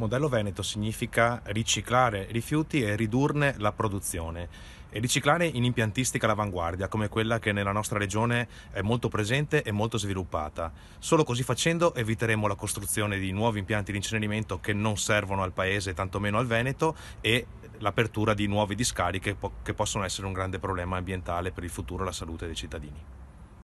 Modello Veneto significa riciclare rifiuti e ridurne la produzione. E riciclare in impiantistica all'avanguardia, come quella che nella nostra regione è molto presente e molto sviluppata. Solo così facendo eviteremo la costruzione di nuovi impianti di incenerimento che non servono al paese, tantomeno al Veneto, e l'apertura di nuove discariche che possono essere un grande problema ambientale per il futuro e la salute dei cittadini.